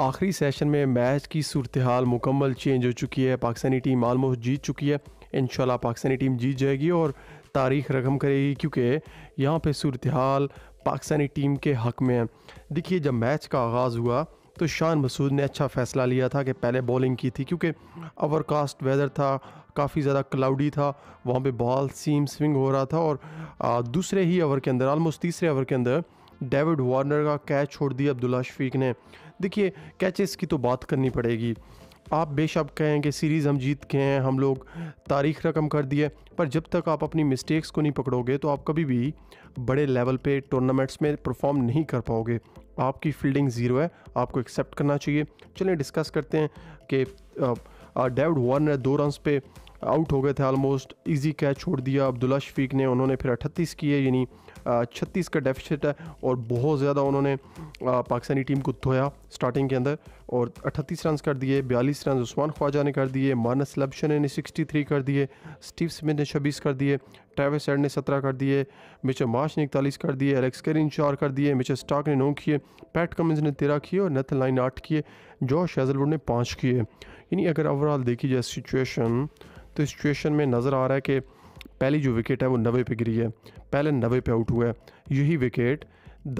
आखिरी सेशन में मैच की सूरत हाल मुकम्मल चेंज हो चुकी है पाकिस्तानी टीम आलमोस्ट जीत चुकी है इन पाकिस्तानी टीम जीत जाएगी और तारीख रकम करेगी क्योंकि यहाँ पे सूरत हाल पाकिस्तानी टीम के हक में है देखिए जब मैच का आगाज़ हुआ तो शान मसूद ने अच्छा फ़ैसला लिया था कि पहले बॉलिंग की थी क्योंकि ओवरकास्ट वेदर था काफ़ी ज़्यादा क्लाउडी था वहाँ पे बॉल सीम स्विंग हो रहा था और दूसरे ही ओवर के अंदर आलमोस्ट तीसरे ओवर के अंदर डेविड वार्नर का कैच छोड़ दिया अब्दुल्ला शफीक ने देखिए कैचेस की तो बात करनी पड़ेगी आप बेशक कहें कि सीरीज़ हम जीत के हैं हम लोग तारीख रकम कर दिए पर जब तक आप अपनी मिस्टेक्स को नहीं पकड़ोगे तो आप कभी भी बड़े लेवल पे टूर्नामेंट्स में परफॉर्म नहीं कर पाओगे आपकी फील्डिंग ज़ीरो है आपको एक्सेप्ट करना चाहिए चलिए डिस्कस करते हैं कि डेविड वार्नर दो रन पे आउट हो गए थे आलमोस्ट इजी कैच छोड़ दिया अब्दुल्ला शफीक ने उन्होंने फिर अट्ठतीस किए यानी छत्तीस का डेफिशिट है और बहुत ज़्यादा उन्होंने पाकिस्तानी टीम को धोया स्टार्टिंग के अंदर और अट्ठतीस रन कर दिए बयालीस रन उस्मान ख्वाजा ने कर दिए मानस लब्शन ने सिक्सटी थ्री कर दिए स्टीव स्मिथ ने छब्बीस कर दिए ट्रेविस एड ने सत्रह कर दिए मिचर मार्च ने इकतालीस कर दिए एलेक्स करिन चार कर दिए मिचर स्टाक ने नौ किए पैट कमिंस ने तेरह किए और नथ लाइन आठ किए जॉर्ज हेजलवुड ने पाँच किए यानी अगर ओवरऑल देखी जाए सिचुएशन तो सिचुएशन में नज़र आ रहा है कि पहली जो विकेट है वो नवे पे गिरी है पहले नवे पे आउट हुआ है यही विकेट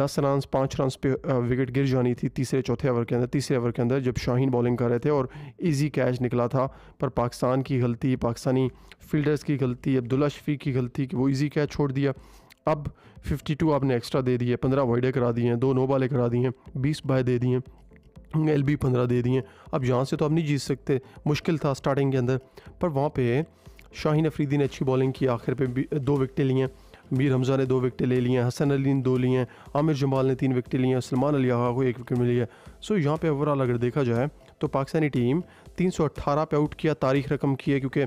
दस रन पाँच रन पे विकेट गिर जानी थी तीसरे चौथे ओवर के अंदर तीसरे ओवर के अंदर जब शाहीन बॉलिंग कर रहे थे और इजी कैच निकला था पर पाकिस्तान की गलती पाकिस्तानी फील्डर्स की गलती अब्दुल्ला शफी की गलती कि वो इजी कैच छोड़ दिया अब 52 आपने एक्स्ट्रा दे दिए 15 वाइडे करा दिए हैं दो नो बाले करा दिए हैं बीस बाय दे दिए एल बी पंद्रह दे दिए अब यहाँ से तो आप नहीं जीत सकते मुश्किल था स्टार्टिंग के अंदर पर वहाँ पे शाहीन अफरीदी ने अच्छी बॉलिंग की आखिर पे दो विकटें लिए मीर हमजा ने दो विकटें ले ली हैं हसन अली ने दो ली हैं आमिर जमाल ने तीन विकटें ली हैं सलमान अली आगा को एक विकेट मिली है सो यहाँ पे ओवरऑल अगर देखा जाए तो पाकिस्तानी टीम 318 पे आउट किया तारीख रकम की है क्योंकि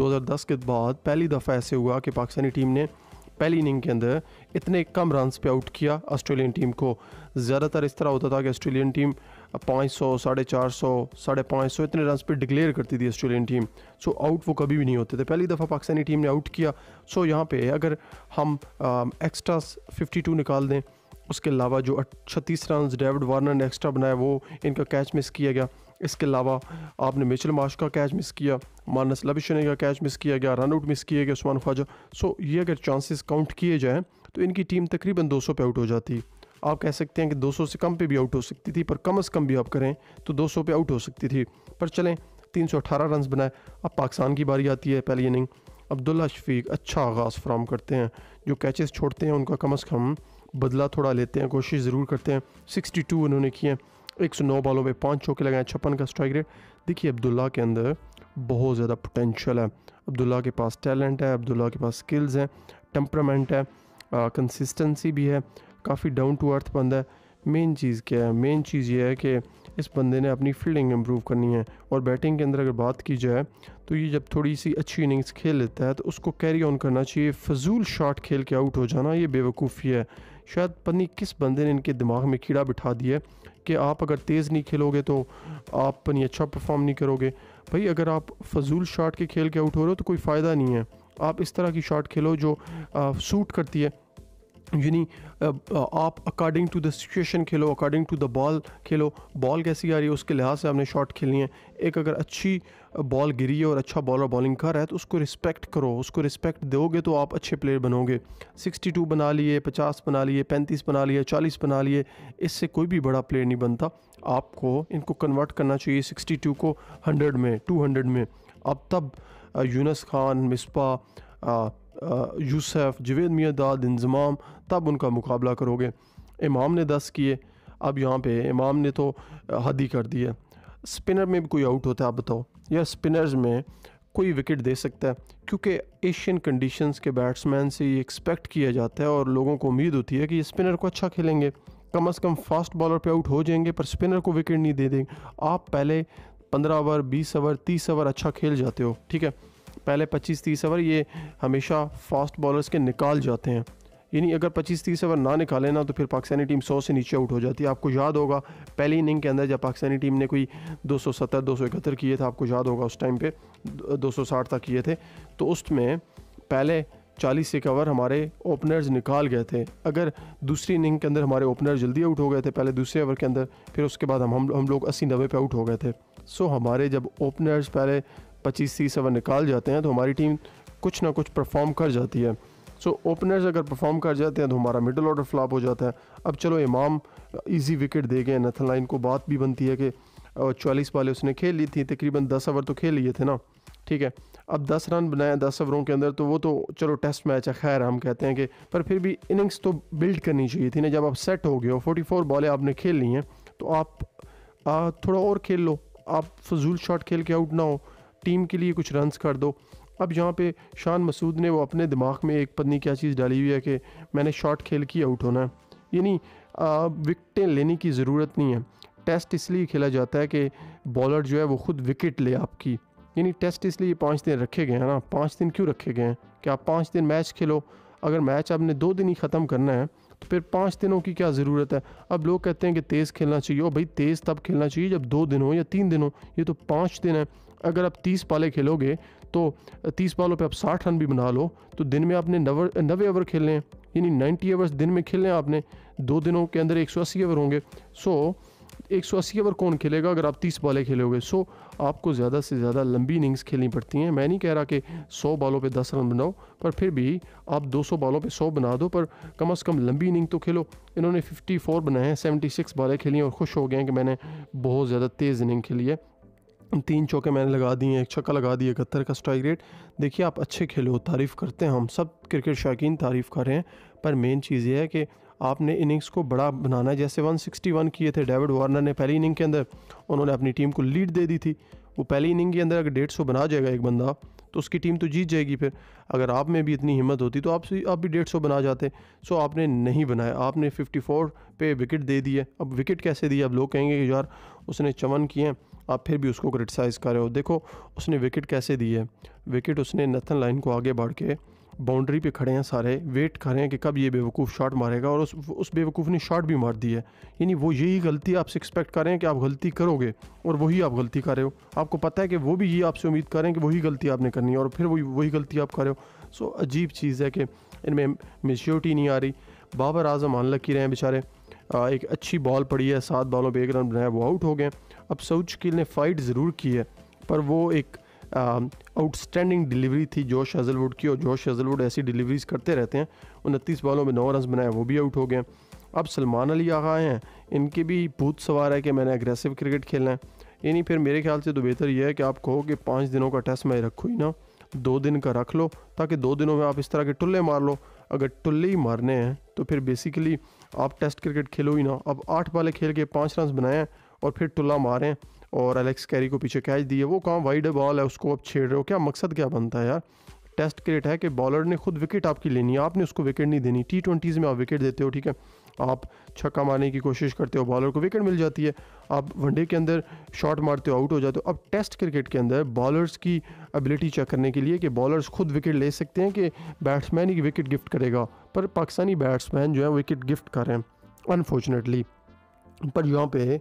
2010 के बाद पहली दफ़ा ऐसे हुआ कि पाकिस्तानी टीम ने पहली इनिंग के अंदर इतने कम रन पे आउट किया ऑस्ट्रेलियन टीम को ज़्यादातर इस तरह होता था कि ऑस्ट्रेलियन टीम पाँच सौ साढ़े चार सौ साढ़े पाँच सौ इतने रन पर डिक्लेयर करती थी ऑस्ट्रेलियन टीम सो आउट वो कभी भी नहीं होते थे पहली दफ़ा पाकिस्तानी टीम ने आउट किया सो यहाँ पे अगर हम एक्स्ट्रा फिफ्टी टू निकाल दें उसके अलावा जो छत्तीस रन डेविड वार्नर ने एक्स्ट्रा बनाया वो इनका कैच मिस किया गया इसके अलावा आपने मिचल माश का कैच मिस किया मानस लबिशने का कैच मिस किया गया रन आउट मिस किया गया उस्मान ख्वाजा सो ये अगर चांसेस काउंट किए जाएँ तो इनकी टीम तकरीबन 200 पे आउट हो जाती है आप कह सकते हैं कि 200 से कम पे भी आउट हो सकती थी पर कम अज़ कम भी आप करें तो 200 पे आउट हो सकती थी पर चलें 318 रन बनाए अब पाकिस्तान की बारी आती है पहली इनिंग अब्दुल्ला शफीक अच्छा आगाज़ फ्राम करते हैं जो कैचेस छोड़ते हैं उनका कम अज़ कम बदला थोड़ा लेते हैं कोशिश ज़रूर करते हैं टू उन्होंने किए एक सौ नौ बॉलों में पाँच चौके लगाए छप्पन का स्ट्राइक रेट देखिए अब्दुल्ला के अंदर बहुत ज़्यादा पोटेंशियल है अब्दुल्ला के पास टैलेंट है अब्दुल्ला के पास स्किल्स हैं टेम्परामेंट है कंसिस्टेंसी भी है काफ़ी डाउन टू अर्थ बंदा है मेन चीज़ क्या है मेन चीज़ ये है कि इस बंदे ने अपनी फील्डिंग इम्प्रूव करनी है और बैटिंग के अंदर अगर बात की जाए तो ये जब थोड़ी सी अच्छी इनिंग्स खेल लेता है तो उसको कैरी ऑन करना चाहिए फजूल शॉट खेल के आउट हो जाना ये बेवकूफ़ी है शायद पनी किस बंदे ने इनके दिमाग में कीड़ा बिठा दिया है कि आप अगर तेज़ नहीं खेलोगे तो आप पनी अच्छा परफॉर्म नहीं करोगे भाई अगर आप फजूल शॉट के खेल के आउट हो रहे हो तो कोई फ़ायदा नहीं है आप इस तरह की शॉट खेलो जो आ, सूट करती है यानी uh, uh, आप अकॉर्डिंग टू द सिचुएशन खेलो अकॉर्डिंग टू द बॉल खेलो बॉल कैसी आ रही है उसके लिहाज से आपने शॉट खेलनी है एक अगर अच्छी बॉल uh, गिरी है और अच्छा बॉलर बॉलिंग कर रहा है तो उसको रिस्पेक्ट करो उसको रिस्पेक्ट दोगे तो आप अच्छे प्लेयर बनोगे 62 बना लिए 50 बना लिए 35 बना लिए 40 बना लिए इससे कोई भी बड़ा प्लेयर नहीं बनता आपको इनको कन्वर्ट करना चाहिए सिक्सटी को हंड्रेड में टू में अब तब यूनस खान मिसपा यूसफ जवेद मियाँ दाद इंजमाम तब उनका मुकाबला करोगे इमाम ने दस किए अब यहाँ पे इमाम ने तो हद ही कर दी है स्पिनर में भी कोई आउट होता है आप बताओ या स्पिनर्स में कोई विकेट दे सकता है क्योंकि एशियन कंडीशंस के बैट्समैन से ये एक्सपेक्ट किया जाता है और लोगों को उम्मीद होती है कि ये स्पिनर को अच्छा खेलेंगे कम अज़ कम फास्ट बॉलर पे आउट हो जाएंगे पर स्पिनर को विकेट नहीं दे देंगे आप पहले पंद्रह ओवर बीस ओवर तीस ओवर अच्छा खेल जाते हो ठीक है पहले 25-30 ओवर ये हमेशा फास्ट बॉलर्स के निकाल जाते हैं यानी अगर 25-30 ओवर ना निकाले ना तो फिर पाकिस्तानी टीम 100 से नीचे आउट हो जाती है आपको याद होगा पहली इनिंग के अंदर जब पाकिस्तानी टीम ने कोई 270 271 किए थे आपको याद होगा उस टाइम पे 260 तक किए थे तो उसमें पहले चालीस एक ओवर हमारे ओपनर्स निकाल गए थे अगर दूसरी इनिंग के अंदर हमारे ओपनर जल्दी आउट हो गए थे पहले दूसरे ओवर के अंदर फिर उसके बाद हम हम, हम लोग अस्सी नब्बे पे आउट हो गए थे सो हमारे जब ओपनर्स पहले पच्चीस तीस ओवर निकाल जाते हैं तो हमारी टीम कुछ ना कुछ परफॉर्म कर जाती है सो so, ओपनर्स अगर परफॉर्म कर जाते हैं तो हमारा मिडल ऑर्डर फ्लॉप हो जाता है अब चलो इमाम इजी विकेट दे गए नथन लाइन को बात भी बनती है कि चालीस वाले उसने खेल ली थी तकरीबन दस ओवर तो खेल लिए थे ना ठीक है अब दस रन बनाए दस ओवरों के अंदर तो वो तो चलो टेस्ट मैच है खैर हम कहते हैं कि पर फिर भी इनिंग्स तो बिल्ड करनी चाहिए थी ना जब आप सेट हो गए हो फोर्टी फोर बॉलें आपने खेल ली हैं तो आप आ, थोड़ा और खेल लो आप फजूल शॉट खेल के आउट ना हो टीम के लिए कुछ रन्स कर दो अब यहाँ पे शान मसूद ने वो अपने दिमाग में एक पत्नी क्या चीज़ डाली हुई है कि मैंने शॉट खेल के आउट होना है यानी विकटें लेने की ज़रूरत नहीं है टेस्ट इसलिए खेला जाता है कि बॉलर जो है वो खुद विकेट ले आपकी यानी टेस्ट इसलिए पाँच दिन रखे गए हैं ना पाँच दिन क्यों रखे गए हैं कि आप पाँच दिन मैच खेलो अगर मैच आपने दो दिन ही ख़त्म करना है तो फिर पाँच दिनों की क्या ज़रूरत है अब लोग कहते हैं कि तेज़ खेलना चाहिए और भाई तेज़ तब खेलना चाहिए जब दो दिन हो या तीन दिन हो ये तो पाँच दिन है अगर आप तीस पाले खेलोगे तो तीस पालों पे आप साठ रन भी बना लो तो दिन में आपने नवे ओवर खेलने हैं यानी नाइन्टी ओवर्स दिन में खेलने हैं आपने दो दिनों के अंदर एक सौ अस्सी ओवर होंगे सो एक सौ अस्सी ओवर कौन खेलेगा अगर आप तीस बॉलें खेलोगे सो आपको ज़्यादा से ज़्यादा लंबी इनिंग्स खेलनी पड़ती हैं मैं नहीं कह रहा कि सौ बॉलों पे दस रन बनाओ पर फिर भी आप दो सौ बॉलों पे सौ बना दो पर कम अज़ कम लंबी इनिंग तो खेलो इन्होंने फिफ्टी फोर बनाए हैं सेवेंटी सिक्स बालें खेली और खुश हो गए हैं कि मैंने बहुत ज़्यादा तेज़ इनिंग खेली है तीन चौके मैंने लगा दिए एक छक्का लगा दिया इकहत्तर का स्ट्राइक रेट देखिए आप अच्छे खेलो तारीफ़ करते हैं हम सब क्रिकेट शौकीन तारीफ़ कर रहे हैं पर मेन चीज़ ये है कि आपने इनिंग्स को बड़ा बनाना है जैसे 161 किए थे डेविड वार्नर ने पहली इनिंग के अंदर उन्होंने अपनी टीम को लीड दे दी थी वो पहली इनिंग के अंदर अगर डेढ़ सौ बना जाएगा एक बंदा तो उसकी टीम तो जीत जाएगी फिर अगर आप में भी इतनी हिम्मत होती तो आप आप भी डेढ़ सौ बना जाते सो आपने नहीं बनाया आपने फोर पे विकेट दे दिए अब विकेट कैसे दिए अब लोग कहेंगे कि यार उसने चमन किए हैं आप फिर भी उसको क्रिटिसाइज़ कर रहे हो देखो उसने विकेट कैसे दी है विकेट उसने नथन लाइन को आगे बढ़ के बाउंड्री पे खड़े हैं सारे वेट कर रहे हैं कि कब ये बेवकूफ़ शॉट मारेगा और उस उस बेवकूफ़ ने शॉट भी मार दी है यानी वो यही गलती आपसे एक्सपेक्ट कर रहे हैं कि आप गलती करोगे और वही आप गलती कर रहे हो आपको पता है कि वो भी ये आपसे उम्मीद कर रहे हैं कि वही गलती आपने करनी है और फिर वही वही गलती आप कर रहे हो सो अजीब चीज़ है कि इनमें मेच्योरिटी नहीं आ रही बाबर आजम अनलक ही रहे हैं बेचारे एक अच्छी बॉल पड़ी है सात बॉलों पर एक रन बनाया वो आउट हो गए अब सऊद शकील ने फाइट ज़रूर की है पर वो एक आउटस्टैंडिंग डिलीवरी थी जोश हजलवुड की और जोश हजलवुड ऐसी डिलीवरीज करते रहते हैं उनतीस बॉलों में नौ रन बनाए वो भी आउट हो गए अब सलमान अली आ आए हैं इनके भी भूत सवार है कि मैंने एग्रेसिव क्रिकेट खेलना है यानी फिर मेरे ख्याल से तो बेहतर यह है कि आप कहो कि पाँच दिनों का टेस्ट मैं रखो ही ना दो दिन का रख लो ताकि दो दिनों में आप इस तरह के टुल्ले मार लो अगर टुल्ले ही मारने हैं तो फिर बेसिकली आप टेस्ट क्रिकेट खेलो ही ना अब आठ बाले खेल के पाँच रन बनाए हैं और फिर टुल्ला मारें और एलेक्स कैरी को पीछे कैच दिए वो काम वाइड बॉल है उसको आप छेड़ रहे हो क्या मकसद क्या बनता है यार टेस्ट क्रिकेट है कि बॉलर ने खुद विकेट आपकी लेनी है आपने उसको विकेट नहीं देनी टी ट्वेंटीज़ में आप विकेट देते हो ठीक है आप छक्का मारने की कोशिश करते हो बॉलर को विकेट मिल जाती है आप वनडे के अंदर शॉट मारते हो आउट हो जाते हो अब टेस्ट क्रिकेट के अंदर बॉलर्स की एबिलिटी चेक करने के लिए कि बॉलर्स खुद विकेट ले सकते हैं कि बैट्समैन ही विकेट गिफ्ट करेगा पर पाकिस्तानी बैट्समैन जो है विकेट गिफ्ट करें अनफॉर्चुनेटली पर यहाँ पे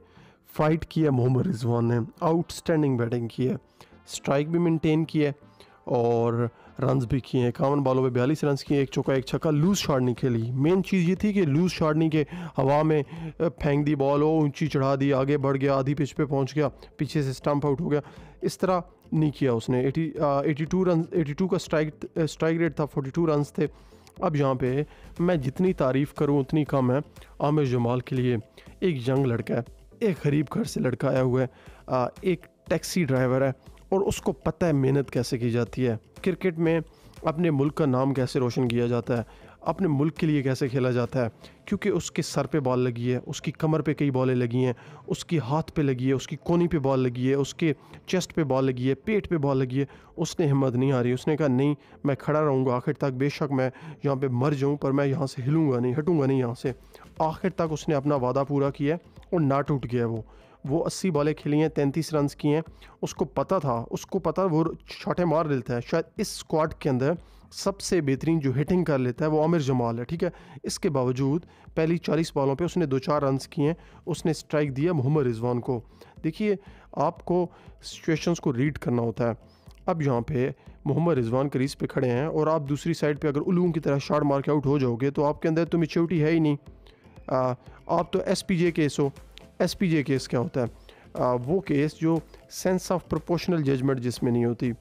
फाइट किया मोहम्मद रिजवान ने आउटस्टैंडिंग बैटिंग की है स्ट्राइक भी मेंटेन की है और रन्स भी किए हैं इक्यावन बॉलों पे बयालीस रन्स किए एक चौका एक छक्का लूज शॉट नहीं खेली मेन चीज़ ये थी कि लूज छाड़नी नहीं के हवा में फेंक दी बॉल हो ऊंची चढ़ा दी आगे बढ़ गया आधी पिच पे पहुंच गया पीछे से स्टंप आउट हो गया इस तरह नहीं किया उसने eighty eighty two run eighty two का स्ट्राइक स्ट्राइक रेट था फोर्टी टू रन्स थे अब यहाँ पे मैं जितनी तारीफ़ करूँ उतनी कम है आमिर जमाल के लिए एक यंग लड़का है एक गरीब घर से लड़का आया हुआ है एक टैक्सी ड्राइवर है और उसको पता है मेहनत कैसे की जाती है क्रिकेट में अपने मुल्क का नाम कैसे रोशन किया जाता है अपने मुल्क के लिए कैसे खेला जाता है क्योंकि उसके सर पे बॉल लगी है उसकी कमर पे कई बॉलें लगी हैं उसकी हाथ पे लगी है उसकी कोनी पे बॉल लगी है उसके चेस्ट पे बॉल लगी है पेट पे बॉल लगी है उसने हिम्मत नहीं हारी उसने कहा नहीं मैं खड़ा रहूँगा आखिर तक बेशक मैं यहाँ पर मर जाऊँ पर मैं यहाँ से हिलूँगा नहीं हटूँगा नहीं यहाँ से आखिर तक उसने अपना वादा पूरा किया और ना टूट गया वो वो अस्सी बॉलें खेली हैं तैंतीस रन की हैं उसको पता था उसको पता वो छोटे मार लेता है शायद इस स्क्वाड के अंदर सबसे बेहतरीन जो हिटिंग कर लेता है वो आमिर जमाल है ठीक है इसके बावजूद पहली चालीस बॉलों पे उसने दो चार रन किए हैं उसने स्ट्राइक दिया मोहम्मद रिजवान को देखिए आपको सिचुएशंस को रीड करना होता है अब यहाँ पे मोहम्मद रिजवान करीज पे खड़े हैं और आप दूसरी साइड पे अगर उलूम की तरह शार्ट मार के आउट हो जाओगे तो आपके अंदर तो मिच्योरिटी है ही नहीं आ, आप तो एस केस हो एस केस क्या होता है आ, वो केस जो सेंस ऑफ प्रोपोर्शनल जजमेंट जिसमें नहीं होती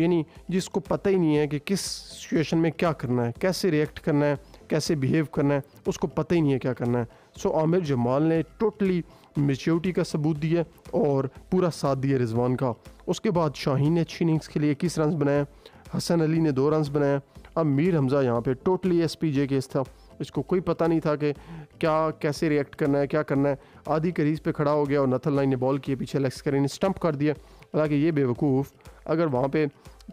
यानी जिसको पता ही नहीं है कि किस सिचुएशन में क्या करना है कैसे रिएक्ट करना है कैसे बिहेव करना है उसको पता ही नहीं है क्या करना है सो आमिर जमाल ने टोटली मेच्योरिटी का सबूत दिया और पूरा साथ दिया रिजवान का उसके बाद शाहीन ने अच्छी इनिंग्स के लिए इक्कीस रन बनाए हसन अली ने दो रन बनाए अब मीर हमज़ा यहाँ पे totally S P J case था इसको कोई पता नहीं था कि क्या कैसे रिएक्ट करना है क्या करना है आधी करीज पे खड़ा हो गया और नथल नाइन ने बॉल किए पीछे लेक्स करें ने स्टंप कर दिया हालांकि ये बेवकूफ़ अगर वहाँ पे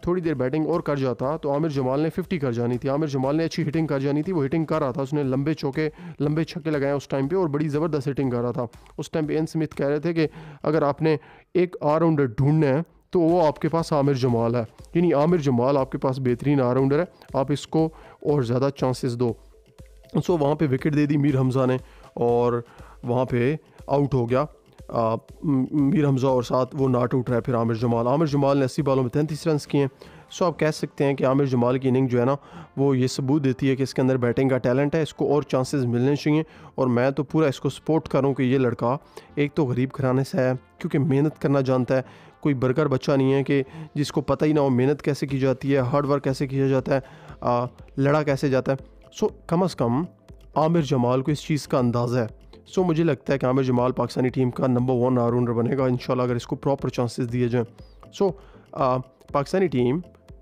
थोड़ी देर बैटिंग और कर जाता तो आमिर जमाल ने 50 कर जानी थी आमिर जमाल ने अच्छी हिटिंग कर जानी थी वो हिटिंग कर रहा था उसने लंबे चौके लंबे छक्के लगाए उस टाइम पे और बड़ी ज़बरदस्त हिटिंग कर रहा था उस टाइम पे एन स्मिथ कह रहे थे कि अगर आपने एक आल राउंडर ढूंढना है तो वो आपके पास आमिर जमाल है यानी आमिर जमाल आपके पास बेहतरीन आल राउंडर है आप इसको और ज़्यादा चांसेस दो सो so, वहाँ पे विकेट दे दी मीर हमज़ा ने और वहाँ पे आउट हो गया आ, मीर हमज़ा और साथ वो नाट आउट रहा है फिर आमिर जमाल आमिर जमाल ने अस्सी बालों में तैंतीस रन किए सो आप कह सकते हैं कि आमिर जमाल की इनिंग जो है ना वो ये सबूत देती है कि इसके अंदर बैटिंग का टैलेंट है इसको और चांसेस मिलने चाहिए और मैं तो पूरा इसको सपोर्ट करूँ कि ये लड़का एक तो गरीब घराने से है क्योंकि मेहनत करना जानता है कोई बरकर बच्चा नहीं है कि जिसको पता ही ना हो मेहनत कैसे की जाती है हार्ड वर्क कैसे किया जाता है आ, लड़ा कैसे जाता है सो कम अज़ कम आमिर जमाल को इस चीज़ का अंदाज़ा है सो so, मुझे लगता है कि आमिर जमाल पाकिस्तानी टीम का नंबर वन ऑलराउंडर बनेगा इन अगर इसको प्रॉपर चांसेस दिए जाएँ so so, Pakistani team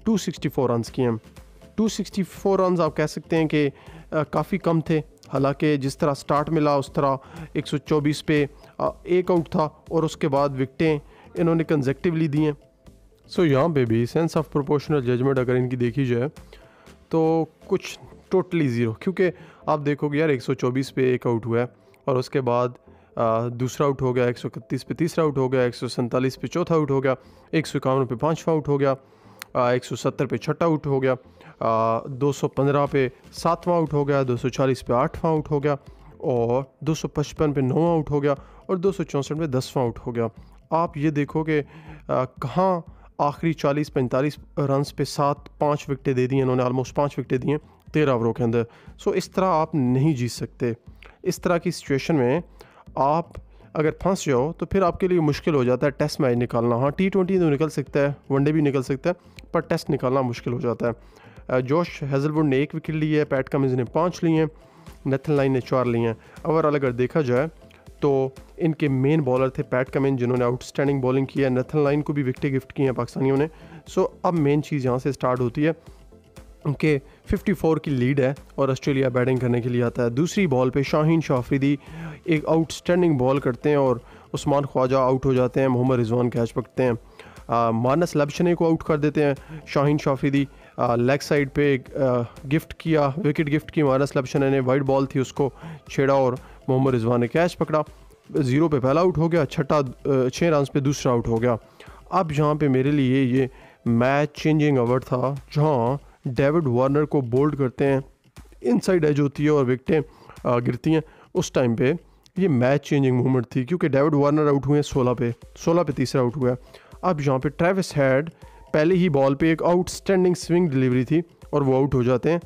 264 runs की हैं फोर रन आप कह सकते हैं कि काफ़ी कम थे हालांकि जिस तरह स्टार्ट मिला उस तरह 124 पे आ, एक आउट था और उसके बाद विकटें इन्होंने कंजेक्टिवली दी हैं सो so, यहाँ पे भी सेंस ऑफ प्रोपोर्शनल जजमेंट अगर इनकी देखी जाए तो कुछ टोटली ज़ीरो क्योंकि आप देखोगे यार 124 पे एक आउट हुआ है और उसके बाद आ, दूसरा आउट हो गया एक पे तीसरा आउट हो गया एक पे चौथा आउट हो गया एक सौ इक्यावन पे पाँचवा आउट हो गया आ, एक सौ सत्तर पे छठा आउट हो गया आ, दो सौ पंद्रह पे सातवां आउट हो गया दो सौ चालीस पे आठवां आउट हो गया और दो सौ पचपन पे नौ आउट हो गया और दो सौ चौंसठ पे दसवां आउट हो गया आप ये देखो कि कहाँ आखिरी चालीस पैंतालीस रन पे सात पाँच विकटें दे दी इन्होंने आलमोस्ट पाँच विकटें दी हैं तेरह ओवरों के अंदर सो इस तरह आप नहीं जीत सकते इस तरह की सिचुएशन में आप अगर फंस जाओ तो फिर आपके लिए मुश्किल हो जाता है टेस्ट मैच निकालना हाँ टी ट्वेंटी तो निकल सकता है वनडे भी निकल सकता है पर टेस्ट निकालना मुश्किल हो जाता है जोश हेजलवुड ने एक विकेट ली है पैट कमिंस ने पाँच ली हैं नेथन लाइन ने चार ली हैं ओवरऑल अगर देखा जाए तो इनके मेन बॉलर थे पैट कमिन जिन्होंने आउटस्टैंडिंग बॉलिंग की है नथन लाइन को भी विकटें गिफ्ट की हैं पाकिस्तानियों ने सो अब मेन चीज़ यहाँ से स्टार्ट होती है कि 54 की लीड है और ऑस्ट्रेलिया बैटिंग करने के लिए आता है दूसरी बॉल पे शाहीन शाफरीदी एक आउटस्टैंडिंग बॉल करते हैं और उस्मान ख्वाजा आउट हो जाते हैं मोहम्मद रिजवान कैच पकड़ते हैं आ, मानस लबशने को आउट कर देते हैं शाहीन शाफरीदी लेग साइड पे एक आ, गिफ्ट किया विकेट गिफ्ट की मानस लबशने ने वाइट बॉल थी उसको छेड़ा और मोहम्मद रिजवान ने कैच पकड़ा ज़ीरो पे पहला आउट हो गया छठा छः रन पे दूसरा आउट हो गया अब जहाँ पे मेरे लिए ये मैच चेंजिंग ओवर था जहाँ डेविड वार्नर को बोल्ड करते हैं इनसाइड एज होती है और विकटें गिरती हैं उस टाइम पे ये मैच चेंजिंग मूवमेंट थी क्योंकि डेविड वार्नर आउट हुए हैं सोलह पे सोलह पे तीसरा आउट हुआ है अब यहाँ पे ट्रेविस हैड पहले ही बॉल पे एक आउटस्टैंडिंग स्विंग डिलीवरी थी और वो आउट हो जाते हैं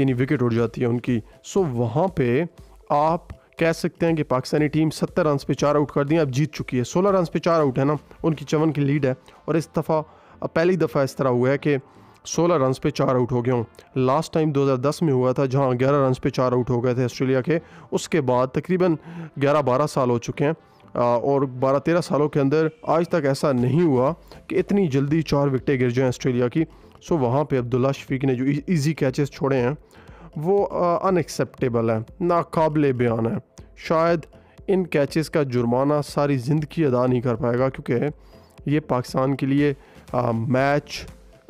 यानी विकेट उड़ जाती है उनकी सो वहाँ पे आप कह सकते हैं कि पाकिस्तानी टीम सत्तर रन पे चार आउट कर दी अब जीत चुकी है सोलह रन पे चार आउट है ना उनकी चवन की लीड है और इस दफ़ा पहली दफ़ा इस तरह हुआ है कि सोलह रन पे चार आउट हो गए हूँ लास्ट टाइम 2010 में हुआ था जहाँ ग्यारह रन पे चार आउट हो गए थे ऑस्ट्रेलिया के उसके बाद तकरीबन ग्यारह बारह साल हो चुके हैं और बारह तेरह सालों के अंदर आज तक ऐसा नहीं हुआ कि इतनी जल्दी चार विकटें गिर जाएँ ऑस्ट्रेलिया की सो वहाँ पर अब्दुल्ला शफीक ने जो ईजी कैचेस छोड़े हैं वो अनएक्सेप्टेबल है नाकबले बयान है शायद इन कैचेस का जुर्माना सारी ज़िंदगी अदा नहीं कर पाएगा क्योंकि ये पाकिस्तान के लिए आ, मैच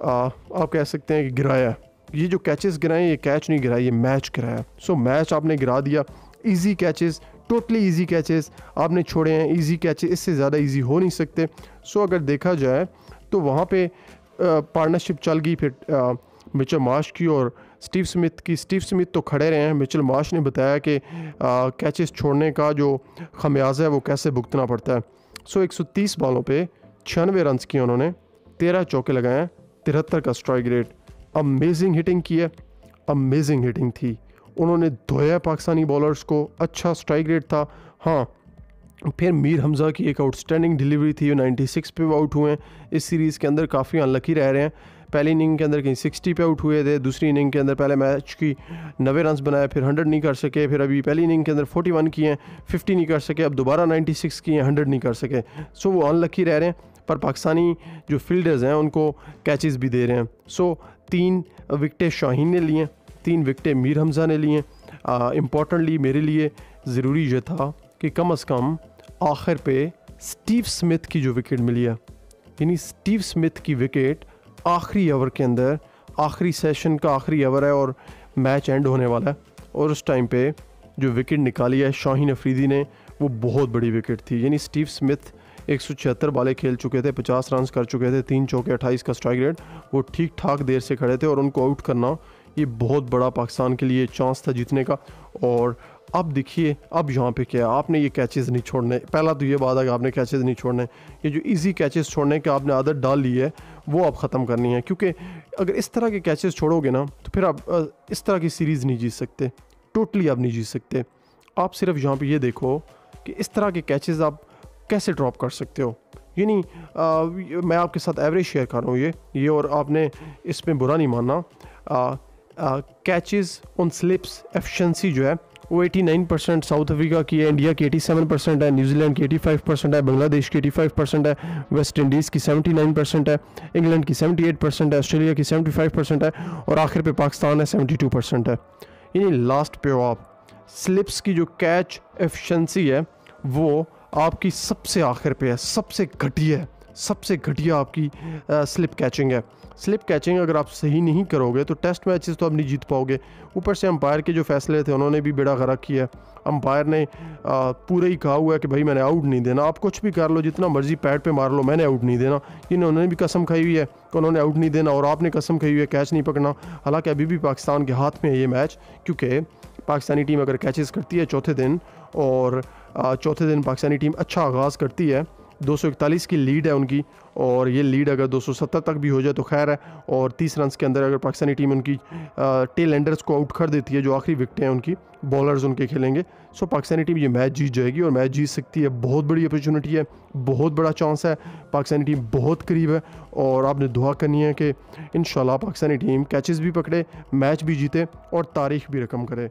आ, आप कह सकते हैं कि गिराया ये जो कैचेस गिराए ये कैच नहीं गिराए ये मैच गिराया सो so, मैच आपने गिरा दिया easy catches totally easy catches आपने छोड़े हैं इजी कैचेस इससे ज़्यादा इजी हो नहीं सकते सो so, अगर देखा जाए तो वहाँ पे पार्टनरशिप चल गई फिर मिचल मार्श की और स्टीव स्मिथ की स्टीव स्मिथ तो खड़े रहे हैं मिचल मार्श ने बताया कि कैचेस छोड़ने का जो खमियाजा है वो कैसे भुगतना पड़ता है सो so, 130 बॉलों पे छियानवे रनस किए उन्होंने तेरह चौके लगाए हैं तिहत्तर का स्ट्राइक रेट अमेजिंग हिटिंग की है अमेजिंग हिटिंग थी उन्होंने धोया पाकिस्तानी बॉलर्स को अच्छा स्ट्राइक रेट था हाँ फिर मीर हमज़ा की एक आउटस्टैंडिंग डिलीवरी थी वो 96 पे आउट हुए हैं इस सीरीज़ के अंदर काफ़ी अनलकी रह रहे हैं पहली इनिंग के अंदर कहीं 60 पे आउट हुए थे दूसरी इनिंग के अंदर पहले मैच की नवे रन बनाए फिर 100 नहीं कर सके फिर अभी पहली इनिंग के अंदर 41 किए हैं 50 नहीं कर सके अब दोबारा 96 किए हैं 100 नहीं कर सके सो वो अनलकी रह रहे हैं पर पाकिस्तानी जो फील्डर्स हैं उनको कैचेस भी दे रहे हैं सो तीन विकटें शाहीन ने लिए तीन विकटें मीर हमज़ा ने लिए इम्पॉर्टेंटली मेरे लिए ज़रूरी यह था कि कम अज़ कम आखिर पे स्टीव स्मिथ की जो विकेट मिली है यानी स्टीव स्मिथ की विकेट आखिरी ओवर के अंदर आखिरी सेशन का आखिरी ओवर है और मैच एंड होने वाला है और उस टाइम पे जो विकेट निकाली है शाहीन अफरीदी ने वो बहुत बड़ी विकेट थी यानी स्टीव स्मिथ एक सौ छिहत्तर बाले खेल चुके थे पचास रन कर चुके थे तीन चौके अट्ठाईस का स्ट्राइक रेट वो ठीक ठाक देर से खड़े थे और उनको आउट करना ये बहुत बड़ा पाकिस्तान के लिए चांस था जीतने का और अब देखिए अब यहाँ पे क्या है आपने ये कैचेस नहीं छोड़ने पहला तो ये बात है कि आपने कैचेस नहीं छोड़ने ये जो इजी कैचेस छोड़ने की आपने आदत डाल ली है वो आप ख़त्म करनी है क्योंकि अगर इस तरह के कैचेस छोड़ोगे ना तो फिर आप इस तरह की सीरीज़ नहीं जीत सकते टोटली आप नहीं जीत सकते आप सिर्फ यहाँ पर ये देखो कि इस तरह के कैचेज़ आप कैसे ड्रॉप कर सकते हो यानी मैं आपके साथ एवरेज शेयर कर रहा हूँ ये ये और आपने इसमें बुरा नहीं मानना कैचेस ऑन स्लिप्स एफिशिएंसी जो है वो 89 परसेंट साउथ अफ्रीका की है इंडिया की 87 परसेंट है न्यूजीलैंड की 85 परसेंट है बांग्लादेश की 85 परसेंट है वेस्ट इंडीज़ की 79 परसेंट है इंग्लैंड की 78 परसेंट है ऑस्ट्रेलिया की 75 परसेंट है और आखिर पे पाकिस्तान है 72 परसेंट है यानी लास्ट पे हो आप स्लिप्स की जो कैच एफिशिएंसी है वो आपकी सबसे आखिर पे है सबसे घटिया है सबसे घटिया आपकी स्लिप कैचिंग है स्लिप कैचिंग अगर आप सही नहीं करोगे तो टेस्ट मैचेस तो आप नहीं जीत पाओगे ऊपर से अंपायर के जो फैसले थे उन्होंने भी बेड़ा गरक किया अंपायर ने पूरे ही कहा हुआ है कि भाई मैंने आउट नहीं देना आप कुछ भी कर लो जितना मर्जी पैड पे मार लो मैंने आउट नहीं देना जिन्हें उन्होंने भी कसम खाई हुई है कि उन्होंने आउट नहीं देना और आपने कसम खाई हुई है कैच नहीं पकड़ना हालांकि अभी भी पाकिस्तान के हाथ में है ये मैच क्योंकि पाकिस्तानी टीम अगर कैचेस करती है चौथे दिन और चौथे दिन पाकिस्तानी टीम अच्छा आगाज़ करती है 241 की लीड है उनकी और ये लीड अगर 270 तक भी हो जाए तो खैर है और 30 रन के अंदर अगर पाकिस्तानी टीम उनकी टेल एंडर्स को आउट कर देती है जो आखिरी विकटें हैं उनकी बॉलर्स उनके खेलेंगे सो पाकिस्तानी टीम ये मैच जीत जाएगी और मैच जीत सकती है बहुत बड़ी अपॉर्चुनिटी है बहुत बड़ा चांस है पाकिस्तानी टीम बहुत करीब है और आपने दुआ करनी है कि इन पाकिस्तानी टीम कैचेज़ भी पकड़े मैच भी जीते और तारीख भी रकम करे